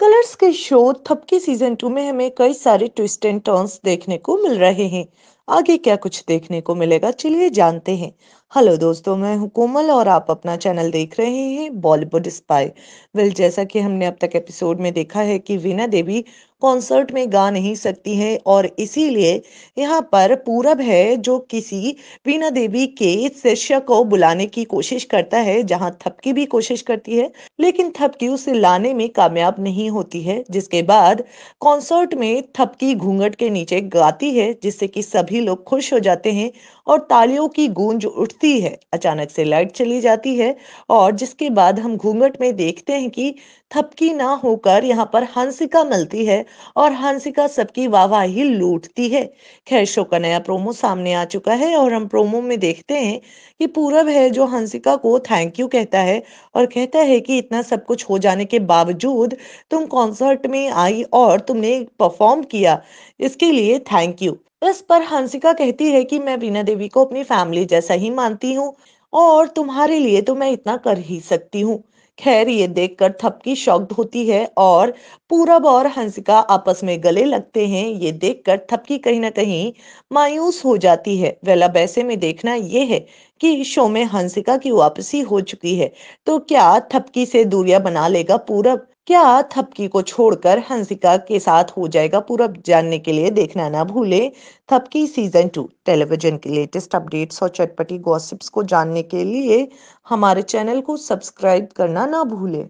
colours के show थपकी season to में हमें कई सारे ट्विस्ट एंड टर्न्स देखने को मिल रहे हैं आगे क्या कुछ देखने को मिलेगा चलिए जानते हैं हेलो दोस्तों मैं हूं कोमल और आप अपना चैनल देख रहे हैं बॉलीवुड स्पाई वेल जैसा कि हमने अब तक एपिसोड में देखा है कि वीना देवी कॉन्सर्ट में गा नहीं सकती है और इसीलिए यहाँ पर पूरब है जो किसी वीणा देवी के शिष्य को बुलाने की कोशिश करता है जहाँ थपकी भी कोशिश करती है लेकिन थपकी उसे लाने में कामयाब नहीं होती है जिसके बाद कॉन्सर्ट में थपकी घूंघट के नीचे गाती है जिससे कि सभी सभी लोग खुश हो जाते हैं और तालियों की गूंज उठती है अचानक से लाइट चली जाती है और जिसके बाद हम घूंघट में देखते हैं कि थपकी ना होकर यहाँ पर हंसिका मिलती है और हंसिका सबकी वाहवाही लूटती है खैर शो का नया प्रोमो सामने आ चुका है और हम प्रोमो में देखते हैं कि पूरब है जो हंसिका को थैंक यू कहता है और कहता है कि इतना सब कुछ हो जाने के बावजूद तुम कॉन्सर्ट में आई और तुमने परफॉर्म किया इसके लिए थैंक यू इस पर हंसिका कहती है कि मैं वीणा देवी को अपनी फैमिली जैसा ही मानती हूँ और तुम्हारे लिए तो मैं इतना कर ही सकती हूँ खैर ये देखकर थपकी शॉक्ड होती है और पूरब और हंसिका आपस में गले लगते हैं ये देखकर थपकी कहीं ना कहीं मायूस हो जाती है वेला बैसे में देखना ये है कि शो में हंसिका की वापसी हो चुकी है तो क्या थपकी से दूरिया बना लेगा पूरब क्या थपकी को छोड़कर हंसिका के साथ हो जाएगा पूरा जानने के लिए देखना ना भूलें थपकी सीजन टू टेलीविजन के लेटेस्ट अपडेट्स और चटपटी गॉसिप्स को जानने के लिए हमारे चैनल को सब्सक्राइब करना ना भूलें